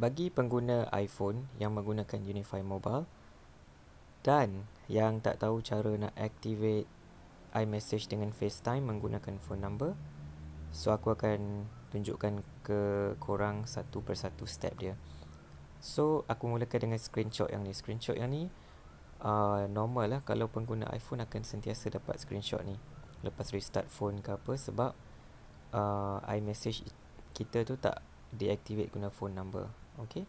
bagi pengguna iPhone yang menggunakan Unify Mobile dan yang tak tahu cara nak activate iMessage dengan FaceTime menggunakan phone number so aku akan tunjukkan ke korang satu persatu step dia so aku mulakan dengan screenshot yang ni screenshot yang ni uh, normal lah kalau pengguna iPhone akan sentiasa dapat screenshot ni lepas restart phone ke apa sebab uh, iMessage kita tu tak deactivate guna phone number Okay.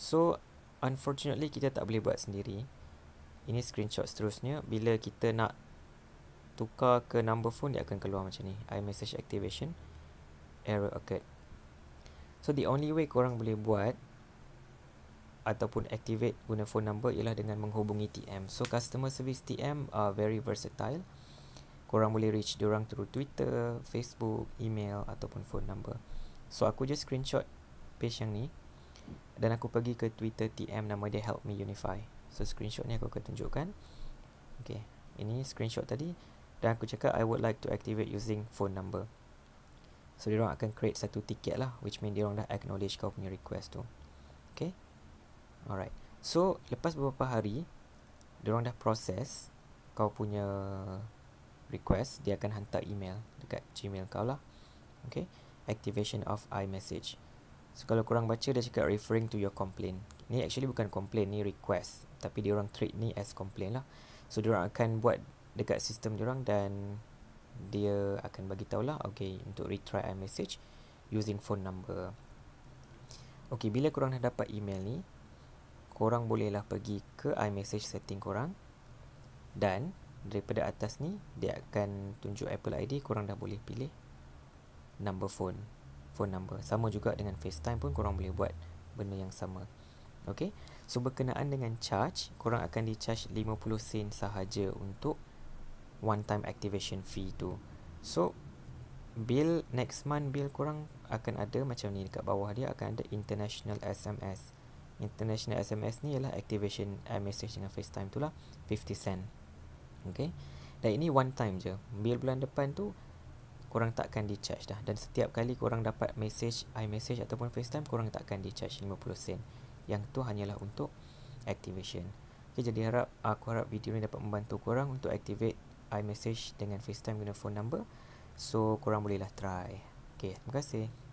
So, unfortunately kita tak boleh buat sendiri. Ini screenshot seterusnya. Bila kita nak tukar ke number phone, dia akan keluar macam ni. I message activation. Error occurred. So, the only way korang boleh buat ataupun activate guna phone number ialah dengan menghubungi TM. So, customer service TM are very versatile. Korang boleh reach diorang through Twitter, Facebook, email ataupun phone number. So, aku just screenshot page yang ni dan aku pergi ke Twitter TM nama dia Help Me Unify. So screenshot ni aku akan tunjukkan. Okay, ini screenshot tadi dan aku cakap I would like to activate using phone number. So dia orang akan create satu tiket lah which mean dia orang dah acknowledge kau punya request tu. Okay, alright. So lepas beberapa hari dia orang dah proses kau punya request dia akan hantar email dekat Gmail kau lah. Okay, activation of iMessage. So kalau korang baca dia cakap referring to your complaint. Ni actually bukan complaint ni request tapi dia orang treat ni as complaint lah. So dia orang akan buat dekat sistem dia orang dan dia akan bagi tahu lah okay untuk retry a message using phone number. Okay bila korang dah dapat email ni korang bolehlah pergi ke iMessage setting korang dan daripada atas ni dia akan tunjuk Apple ID korang dah boleh pilih number phone phone number Sama juga dengan FaceTime pun korang boleh buat benda yang sama Okay So berkenaan dengan charge Korang akan di charge 50 sen sahaja untuk One time activation fee tu So Bill next month bill korang akan ada macam ni dekat bawah dia akan ada international SMS International SMS ni ialah activation eh, message dengan FaceTime tu lah 50 sen Okay Dan ini one time je Bill bulan depan tu korang takkan di charge dah dan setiap kali korang dapat message iMessage ataupun FaceTime korang takkan di charge 50 sen yang tu hanyalah untuk activation okay, jadi harap aku harap video ni dapat membantu korang untuk activate iMessage dengan FaceTime guna phone number so korang bolehlah try okay, terima kasih